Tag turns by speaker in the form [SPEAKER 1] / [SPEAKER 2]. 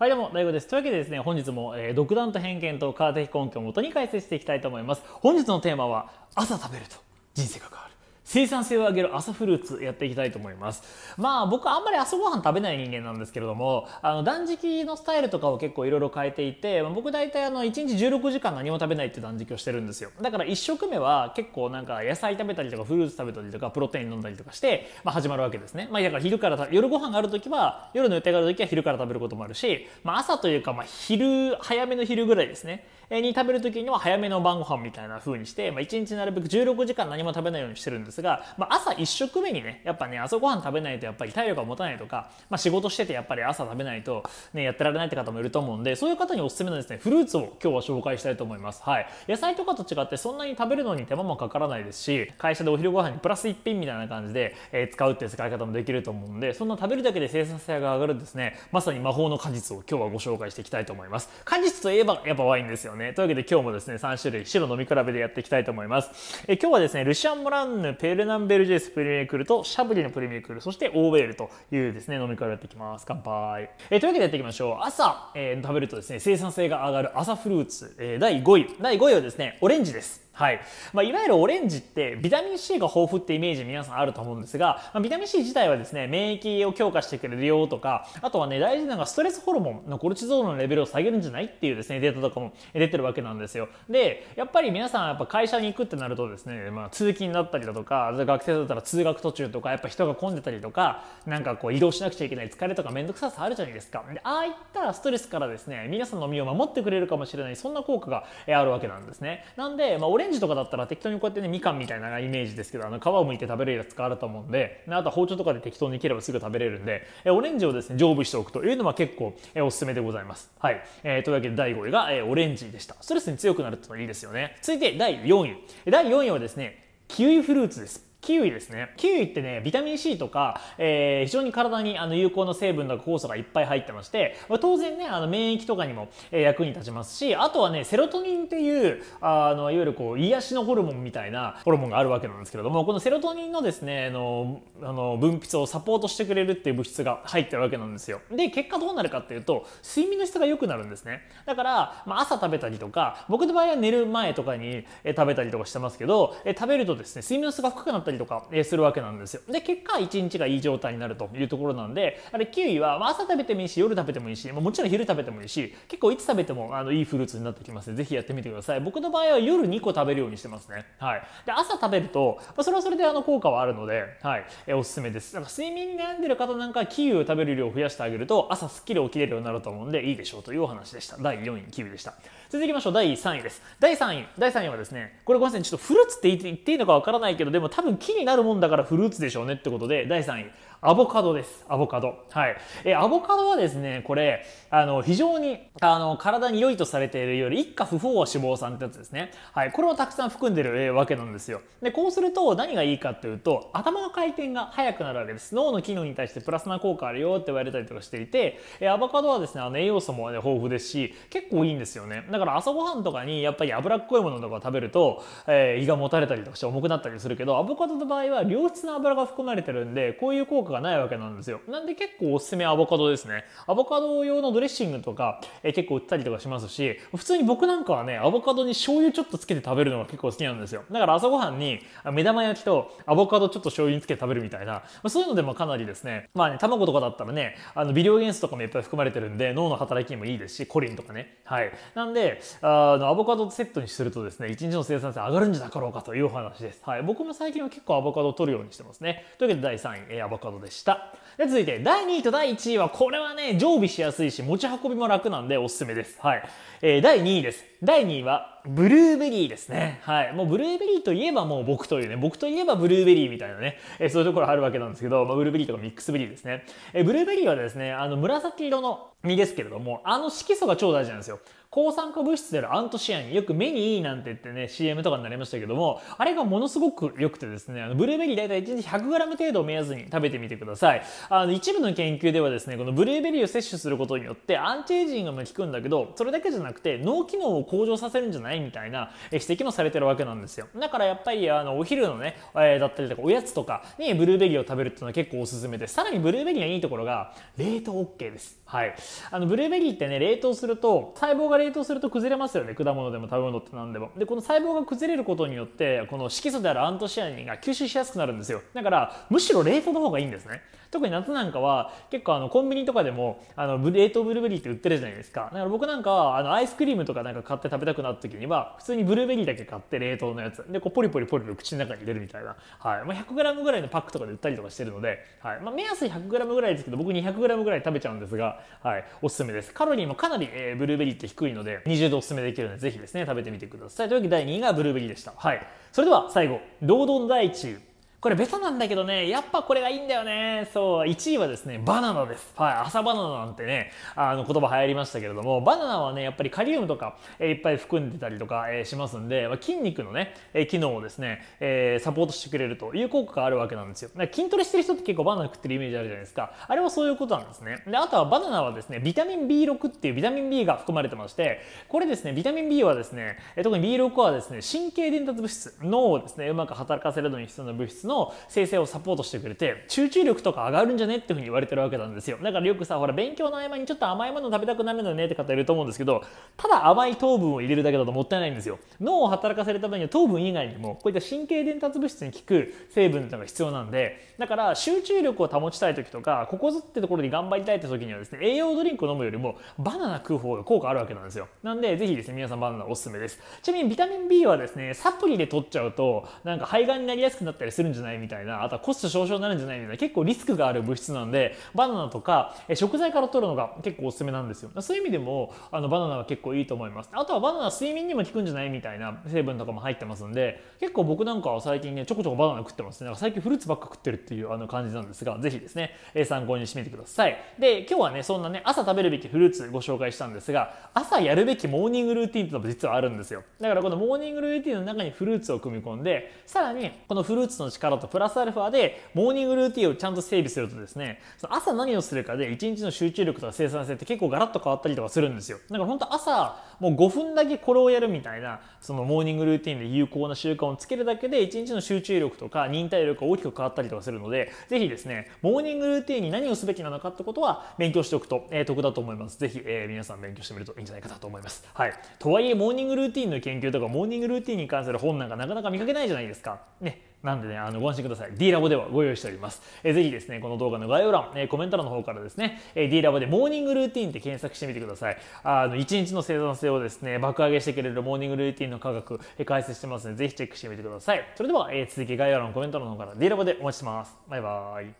[SPEAKER 1] はい、どうも、大悟です。というわけでですね、本日も、えー、独断と偏見と科学的根拠をもとに解説していきたいと思います。本日のテーマは、朝食べると人生が変わる。生産性を上げる朝フルーツやっていきたいと思います。まあ僕はあんまり朝ごはん食べない人間なんですけれども、あの断食のスタイルとかを結構いろいろ変えていて、僕大体あの1日16時間何も食べないって断食をしてるんですよ。だから1食目は結構なんか野菜食べたりとかフルーツ食べたりとかプロテイン飲んだりとかして、まあ、始まるわけですね。まあだから昼から夜ご飯がある時は夜の予定がある時は昼から食べることもあるし、まあ朝というかまあ昼、早めの昼ぐらいですね。に食べる時には早めの晩ご飯みたいな風にして、まあ1日なるべく16時間何も食べないようにしてるんですですが、まあ、朝1食目にねやっぱね朝ごはん食べないとやっぱり体力が持たないとか、まあ、仕事しててやっぱり朝食べないと、ね、やってられないって方もいると思うんでそういう方におすすめのですねフルーツを今日は紹介したいと思います、はい、野菜とかと違ってそんなに食べるのに手間もかからないですし会社でお昼ご飯にプラス1品みたいな感じで、えー、使うっていう使い方もできると思うんでそんな食べるだけで生産性が上がるですねまさに魔法の果実を今日はご紹介していきたいと思います果実といえばやっぱワインですよねというわけで今日もですね3種類白飲み比べでやっていきたいと思います、えー、今日はですねルシアン・モランヌペヘルナンベルジェスプレミアクルとシャブリのプレミアクル、そしてオーベールというですね、飲み会をやっていきます。乾杯。えー、というわけでやっていきましょう。朝、えー、食べるとですね、生産性が上がる朝フルーツ、えー、第5位。第5位はですね、オレンジです。はいまあ、いわゆるオレンジってビタミン C が豊富ってイメージ皆さんあると思うんですが、まあ、ビタミン C 自体はですね免疫を強化してくれるよとかあとはね大事なのがストレスホルモンのコルチゾールのレベルを下げるんじゃないっていうですねデータとかも出てるわけなんですよでやっぱり皆さんやっぱ会社に行くってなるとですね、まあ、通勤だったりだとか学生だったら通学途中とかやっぱ人が混んでたりとかなんかこう移動しなくちゃいけない疲れとか面倒くささあるじゃないですかでああいったストレスからですね皆さんの身を守ってくれるかもしれないそんな効果があるわけなんですねなんで、まあレンジとかだったら適当にこうやってねみかんみたいなイメージですけどあの皮を剥いて食べれるやつがあると思うんであとは包丁とかで適当に切ればすぐ食べれるんで、えオレンジをですね常備しておくというのは結構、えおすすめでございます。はい、えー、というわけで第5位が、えオレンジでした。ストレスに強くなるってのはいいですよね。続いて第4位。第4位はですねキウイフルーツです。キウイですね。キウイってね、ビタミン C とか、えー、非常に体にあの有効な成分とか酵素がいっぱい入ってまして、まあ、当然ね、あの免疫とかにも、えー、役に立ちますし、あとはね、セロトニンっていう、あの、いわゆるこう、癒しのホルモンみたいなホルモンがあるわけなんですけれども、このセロトニンのですね、あの、あの分泌をサポートしてくれるっていう物質が入ってるわけなんですよ。で、結果どうなるかっていうと、睡眠の質が良くなるんですね。だから、まあ、朝食べたりとか、僕の場合は寝る前とかに食べたりとかしてますけど、え食べるとですね、睡眠の質が深くなったったりとかするわけなんですよ。で、結果、1日がいい状態になるというところなんで、あれ、キウイは、ま朝食べてもいいし、夜食べてもいいし、もちろん昼食べてもいいし、結構いつ食べてもあのいいフルーツになってきますので、ぜひやってみてください。僕の場合は夜2個食べるようにしてますね。はい。で、朝食べると、まそれはそれであの効果はあるので、はい、えおすすめです。なんか睡眠悩んでる方なんかキウイを食べる量を増やしてあげると、朝すっきり起きれるようになると思うんで、いいでしょうというお話でした。第4位、キウイでした。続きましょう、第3位です。第3位。第3位はですね、これごめんなさい、ちょっとフルーツって言っていいのかわからないけど、でも多分木になるもんだからフルーツでしょうねってことで第3位アボカドです。アボカド。はい。え、アボカドはですね、これ、あの、非常に、あの、体に良いとされているより、一家不飽和脂肪酸ってやつですね。はい。これをたくさん含んでる、わけなんですよ。で、こうすると何がいいかっていうと、頭の回転が速くなるわけです。脳の機能に対してプラスな効果あるよって言われたりとかしていて、えアボカドはですね、あの、栄養素も、ね、豊富ですし、結構いいんですよね。だから朝ごはんとかに、やっぱり脂っこいものとか食べると、えー、胃がもたれたりとかして重くなったりするけど、アボカドの場合は良質な油が含まれてるんで、こういう効果果がないわけなんですよ。なんで結構おすすめアボカドですね。アボカド用のドレッシングとか、え結構売ったりとかしますし、普通に僕なんかはね、アボカドに醤油ちょっとつけて食べるのが結構好きなんですよ。だから朝ごはんに目玉焼きとアボカドちょっと醤油につけて食べるみたいな、そういうのでもかなりですね、まあね、卵とかだったらね、あの微量元素とかもいっぱい含まれてるんで、脳の働きにもいいですし、コリンとかね。はい。なんで、あのアボカドセットにするとですね、1日の生産性上がるんじゃなかろうかというお話です。はい。僕も最近は結構アボカドを取るようにしてますね。というわけで第3位、アボカドでした。で続いて第2位と第1位はこれはね常備しやすいし持ち運びも楽なんでおすすめです。はい。えー、第2位です。第2位はブルーベリーですね。はい。もうブルーベリーといえばもう僕というね、僕といえばブルーベリーみたいなね、えー、そういうところあるわけなんですけど、まあ、ブルーベリーとかミックスベリーですね。えー、ブルーベリーはですね、あの紫色の実ですけれども、あの色素が超大事なんですよ。抗酸化物質であるアントシアニン、よく目にいいなんて言ってね、CM とかになりましたけども、あれがものすごく良くてですね、あのブルーベリー大体1日 100g 程度を目安に食べてみてください。あの一部の研究ではですねこのブルーベリーを摂取することによってアンチエイジングも効くんだけどそれだけじゃなくて脳機能を向上させるんじゃないみたいな指摘もされてるわけなんですよだからやっぱりあのお昼のね、えー、だったりとかおやつとかにブルーベリーを食べるっていうのは結構おすすめでさらにブルーベリーのいいところが冷凍 OK ですはいあのブルーベリーってね冷凍すると細胞が冷凍すると崩れますよね果物でも食べ物って何でもでこの細胞が崩れることによってこの色素であるアントシアニンが吸収しやすくなるんですよだからむしろ冷凍の方がいいんですね特に夏なんかは結構あのコンビニとかでもあの冷凍ブルーベリーって売ってるじゃないですかだから僕なんかはあのアイスクリームとかなんか買って食べたくなった時には普通にブルーベリーだけ買って冷凍のやつでこうポリポリポリポリ口の中に入れるみたいな、はいまあ、100g ぐらいのパックとかで売ったりとかしてるので、はいまあ、目安 100g ぐらいですけど僕 200g ぐらい食べちゃうんですが、はい、おすすめですカロリーもかなり、えー、ブルーベリーって低いので20度おすすめできるのでぜひですね食べてみてくださいというわけで第2位がブルーベリーでしたはいそれでは最後堂々の第1位これベタなんだけどね、やっぱこれがいいんだよね。そう、1位はですね、バナナです。はい、朝バナナなんてね、あの言葉流行りましたけれども、バナナはね、やっぱりカリウムとか、えいっぱい含んでたりとか、えしますんで、ま筋肉のね、え機能をですね、えサポートしてくれるという効果があるわけなんですよ。筋トレしてる人って結構バナナ食ってるイメージあるじゃないですか。あれはそういうことなんですね。で、あとはバナナはですね、ビタミン B6 っていうビタミン B が含まれてまして、これですね、ビタミン B はですね、特に B6 はですね、神経伝達物質、脳をですね、うまく働かせるのに必要な物質のの生成をサポートしてくれて、集中力とか上がるんじゃねっていうふうに言われてるわけなんですよ。だからよくさ、ほら、勉強の合間にちょっと甘いもの食べたくなるのよねって方いると思うんですけど、ただ甘い糖分を入れるだけだともったいないんですよ。脳を働かせるためには糖分以外にも、こういった神経伝達物質に効く成分ていうのが必要なんで、だから集中力を保ちたい時とか、ここぞってところに頑張りたいって時にはですね、栄養ドリンクを飲むよりも、バナナ食う方が効果あるわけなんですよ。なんで、ぜひですね、皆さんバナナおすすめです。ちなみにビタミン B はですね、サプリで取っちゃうと、なんか肺がんになりやすくなったりするんじゃじゃないみたいなあとはコスト少々になるんじゃないみたいな結構リスクがある物質なんでバナナとか食材から取るのが結構おすすめなんですよそういう意味でもあのバナナは結構いいと思いますあとはバナナ睡眠にも効くんじゃないみたいな成分とかも入ってますんで結構僕なんかは最近ねちょこちょこバナナ食ってますねなんか最近フルーツばっか食ってるっていうあの感じなんですがぜひですね参考にしてみてくださいで今日はねそんなね朝食べるべきフルーツご紹介したんですが朝やるべきモーニングルーティンってのも実はあるんですよだからこのモーニングルーティンの中にフルーツを組み込んでさらにこのフルーツの力力とプラスアルファでモーニングルーティンをちゃんと整備するとですね朝何をするかで一日の集中力とか生産性って結構ガラッと変わったりとかするんですよだから本当朝もう5分だけこれをやるみたいなそのモーニングルーティンで有効な習慣をつけるだけで一日の集中力とか忍耐力が大きく変わったりとかするのでぜひですねモーニングルーティンに何をすべきなのかってことは勉強しておくと、え得だと思いますぜひ、えー、皆さん勉強してみるといいんじゃないかなと思いますはいとはいえモーニングルーティンの研究とかモーニングルーティンに関する本なんかなかなか見かけないじゃないですかねなんでね、あの、ご安心ください。D ラボではご用意しております。えー、ぜひですね、この動画の概要欄、えー、コメント欄の方からですね、えー、D ラボでモーニングルーティンって検索してみてください。あの、1日の生産性をですね、爆上げしてくれるモーニングルーティンの価格、えー、解説してますので、ぜひチェックしてみてください。それでは、えー、続き概要欄のコメント欄の方から D ラボでお待ちしてます。バイバーイ。